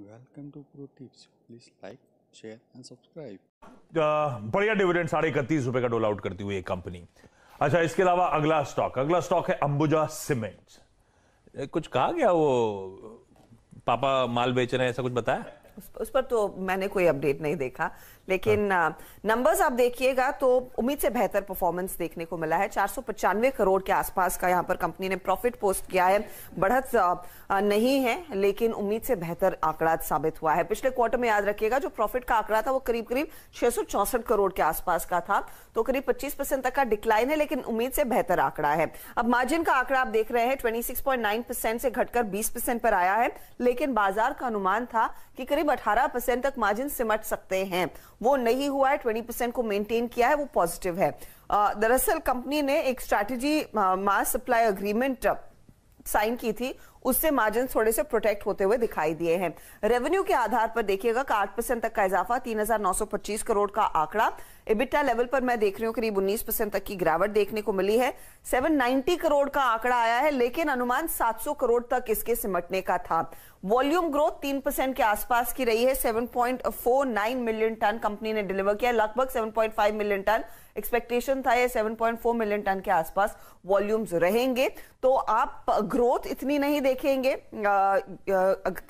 Welcome to pro tips please like share and subscribe बढ़िया dividend साढ़े इकतीस रुपए का डोल आउट करती हुई एक कंपनी अच्छा इसके अलावा अगला स्टॉक अगला स्टॉक है अंबुजा सीमेंट कुछ कहा गया वो पापा माल बेच रहे हैं ऐसा कुछ बताया उस, उस पर तो मैंने कोई अपडेट नहीं देखा लेकिन नंबर्स हाँ। आप देखिएगा तो उम्मीद से बेहतर परफॉर्मेंस देखने को मिला है चार करोड़ के आसपास का यहाँ पर कंपनी ने प्रॉफिट पोस्ट किया है बढ़त नहीं है लेकिन उम्मीद से बेहतर आंकड़ा साबित हुआ है पिछले क्वार्टर में याद रखिएगा जो प्रॉफिट का आंकड़ा था वो करीब करीब छह करोड़ के आसपास का था तो करीब पच्चीस तक का डिक्लाइन है लेकिन उम्मीद से बेहतर आंकड़ा है अब मार्जिन का आंकड़ा आप देख रहे हैं ट्वेंटी परसेंट से घटकर बीस परसेंट पर आया है लेकिन बाजार का अनुमान था कि करीब करीब 18 परसेंट तक मार्जिन सिमट सकते हैं वो नहीं हुआ है 20 परसेंट को मेंटेन किया है वो पॉजिटिव है दरअसल कंपनी ने एक strategy mass supply agreement sign की थी उससे मार्जिन थोड़े से प्रोटेक्ट होते हुए दिखाई दिए हैं रेवेन्यू के आधार पर देखिएगा आठ परसेंट तक का इजाफा 3,925 करोड़ का आंकड़ा इबिटा लेवल पर मैं देख रही हूँ करीब 19 परसेंट तक की गिरावट देखने को मिली है 790 करोड़ का आंकड़ा आया है लेकिन अनुमान 700 करोड़ तक इसके सिमटने का था वॉल्यूम ग्रोथ तीन परसेंट के आसपास की रही है 7.49 मिलियन टन कंपनी ने डिलीवर किया लगभग 7.5 मिलियन टन एक्सपेक्टेशन था ये 7.4 मिलियन टन के आसपास वॉल्यूम्स रहेंगे तो आप ग्रोथ इतनी नहीं देखेंगे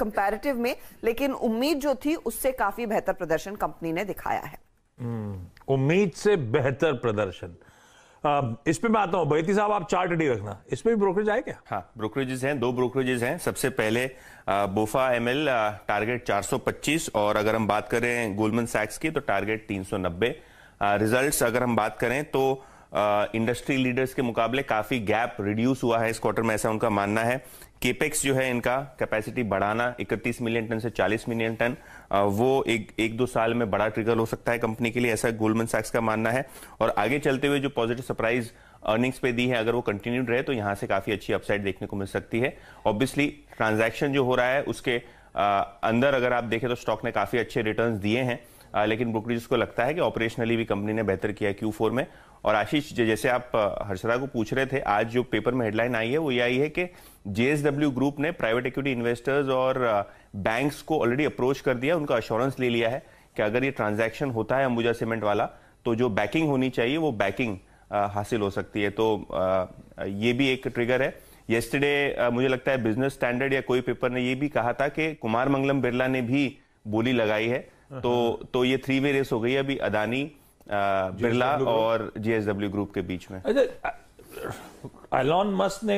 कंपैरेटिव में लेकिन उम्मीद जो थी उससे काफी बेहतर प्रदर्शन कंपनी ने दिखाया है हम्म, उम्मीद से बेहतर प्रदर्शन इस पे मैं आता हूँ बैती साहब आप चार्ट रेडी रखना इसमें भी ब्रोकरेज आए क्या हाँ ब्रोकरेजेस हैं दो ब्रोकरेजेस हैं सबसे पहले बोफा एमएल टारगेट 425 और अगर हम बात करें गोलमन सैक्स की तो टारगेट 390 रिजल्ट्स अगर हम बात करें तो इंडस्ट्री लीडर्स के मुकाबले काफी गैप रिड्यूस हुआ है इस क्वार्टर में ऐसा उनका मानना है केपेक्स जो है इनका कैपेसिटी बढ़ाना 31 मिलियन टन से 40 मिलियन टन वो एक एक दो साल में बड़ा ट्रिगर हो सकता है कंपनी के लिए ऐसा गोल्डमैन सैक्स का मानना है और आगे चलते हुए जो पॉजिटिव सरप्राइज अर्निंग्स पे दी है अगर वो कंटिन्यूड रहे तो यहाँ से काफी अच्छी अपसाइड देखने को मिल सकती है ऑब्वियसली ट्रांजेक्शन जो हो रहा है उसके आ, अंदर अगर आप देखें तो स्टॉक ने काफी अच्छे रिटर्न दिए हैं लेकिन ब्रोकरेज को लगता है कि ऑपरेशनली भी कंपनी ने बेहतर किया क्यू फोर में और आशीष जैसे आप हर्षदा को पूछ रहे थे आज जो पेपर में हेडलाइन आई है वो ये आई है कि जेएसडब्ल्यू ग्रुप ने प्राइवेट इक्विटी इन्वेस्टर्स और बैंक्स को ऑलरेडी अप्रोच कर दिया उनका अश्योरेंस ले लिया है कि अगर ये ट्रांजैक्शन होता है अंबुजा सीमेंट वाला तो जो बैकिंग होनी चाहिए वो बैकिंग हासिल हो सकती है तो ये भी एक ट्रिगर है येस्टरडे मुझे लगता है बिजनेस स्टैंडर्ड या कोई पेपर ने ये भी कहा था कि कुमार मंगलम बिरला ने भी बोली लगाई है तो तो ये थ्री वे रेस हो गई अभी अदानी बिरला और जेएसडब्ल्यू ग्रुप के बीच में अच्छा मस्क ने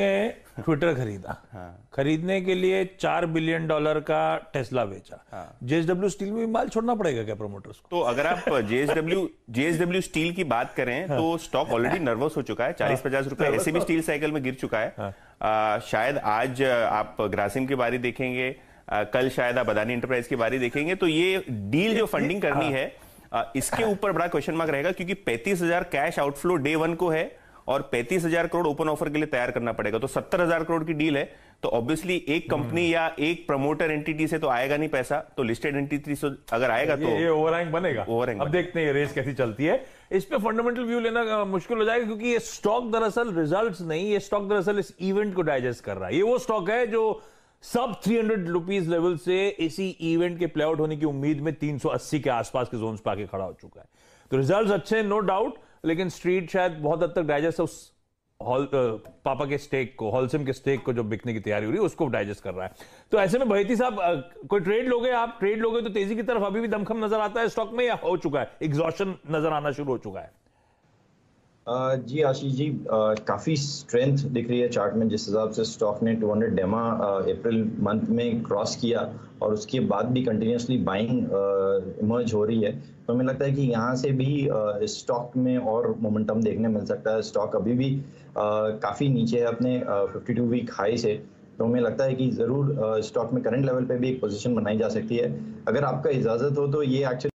ट्विटर खरीदा हाँ। खरीदने के लिए चार बिलियन डॉलर का टेस्ला बेचा हाँ। जेएसडब्ल्यू स्टील में भी माल छोड़ना पड़ेगा क्या प्रमोटर्स को तो अगर आप जेएसडब्ल्यू जेएसडब्ल्यू स्टील की बात करें हाँ। तो स्टॉक ऑलरेडी नर्वस हो चुका है हाँ। चालीस पचास रुपए ऐसे भी स्टील तो- साइकिल में गिर चुका है हाँ। आ, शायद आज आप ग्रासिम की बारी देखेंगे आ, कल शायद आप अदानी इंटरप्राइज की बारी देखेंगे तो ये डील जो फंडिंग करनी हाँ। है इसके ऊपर बड़ा क्वेश्चन मार्क रहेगा क्योंकि पैंतीस कैश आउटफ्लो डे वन को है और पैंतीस हजार करोड़ ओपन ऑफर के लिए तैयार करना पड़ेगा तो सत्तर हजार करोड़ की डील है तो ऑब्वियसली एक कंपनी हम्म। या एक प्रमोटर एंटिटी से तो आएगा नहीं पैसा तो लिस्टेड एंटिटी से अगर आएगा ये, तो ये ओवरहैंग बनेगा ओवरहैंग अब बने। देखते हैं रेस कैसी चलती है इस पे फंडामेंटल व्यू लेना मुश्किल हो जाएगा क्योंकि ये स्टॉक दरअसल रिजल्ट्स नहीं ये स्टॉक दरअसल इस इवेंट को डाइजेस्ट कर रहा है ये वो स्टॉक है जो सब 300 रुपीज लेवल से इसी इवेंट के प्लेआउट होने की उम्मीद में 380 के आसपास के जोन पे आके खड़ा हो चुका है तो रिजल्ट अच्छे हैं नो डाउट लेकिन स्ट्रीट शायद बहुत हद तक डाइजेस्ट उस हॉल पापा के स्टेक को हॉलसिम के स्टेक को जो बिकने की तैयारी हो रही है उसको डाइजेस्ट कर रहा है तो ऐसे में भैती साहब कोई ट्रेड लोगे आप ट्रेड लोगे तो तेजी की तरफ अभी भी दमखम नजर आता है स्टॉक में या हो चुका है एग्जॉशन नजर आना शुरू हो चुका है जी आशीष जी काफ़ी स्ट्रेंथ दिख रही है चार्ट में जिस हिसाब से स्टॉक ने 200 डेमा अप्रैल मंथ में क्रॉस किया और उसके बाद भी कंटिन्यूसली बाइंग इमर्ज हो रही है तो हमें लगता है कि यहाँ से भी स्टॉक में और मोमेंटम देखने मिल सकता है स्टॉक अभी भी काफ़ी नीचे है अपने 52 वीक हाई से तो हमें लगता है कि ज़रूर स्टॉक में करंट लेवल पर भी एक पोजिशन बनाई जा सकती है अगर आपका इजाज़त हो तो ये एक्चुअली